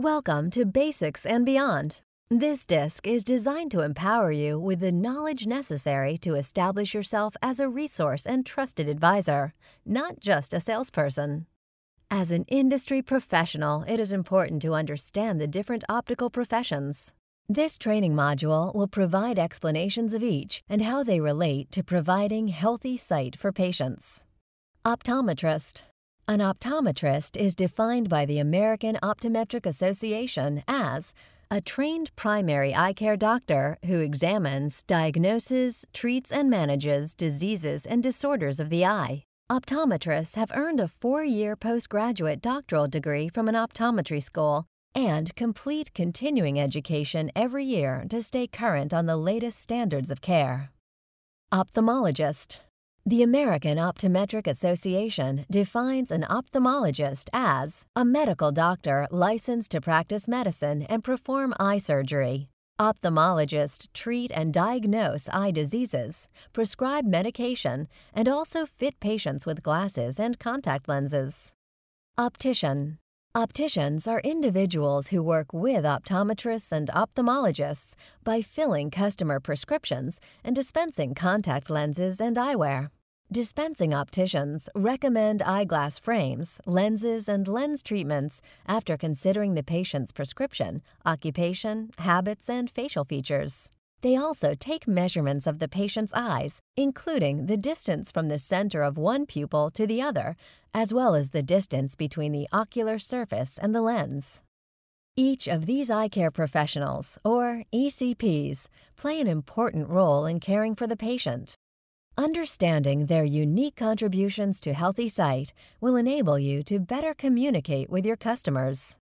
Welcome to Basics and Beyond. This disc is designed to empower you with the knowledge necessary to establish yourself as a resource and trusted advisor, not just a salesperson. As an industry professional, it is important to understand the different optical professions. This training module will provide explanations of each and how they relate to providing healthy sight for patients. Optometrist an optometrist is defined by the American Optometric Association as a trained primary eye care doctor who examines, diagnoses, treats, and manages diseases and disorders of the eye. Optometrists have earned a four year postgraduate doctoral degree from an optometry school and complete continuing education every year to stay current on the latest standards of care. Ophthalmologist the American Optometric Association defines an ophthalmologist as a medical doctor licensed to practice medicine and perform eye surgery. Ophthalmologists treat and diagnose eye diseases, prescribe medication, and also fit patients with glasses and contact lenses. Optician Opticians are individuals who work with optometrists and ophthalmologists by filling customer prescriptions and dispensing contact lenses and eyewear. Dispensing opticians recommend eyeglass frames, lenses, and lens treatments after considering the patient's prescription, occupation, habits, and facial features. They also take measurements of the patient's eyes, including the distance from the center of one pupil to the other, as well as the distance between the ocular surface and the lens. Each of these eye care professionals, or ECPs, play an important role in caring for the patient. Understanding their unique contributions to Healthy Sight will enable you to better communicate with your customers.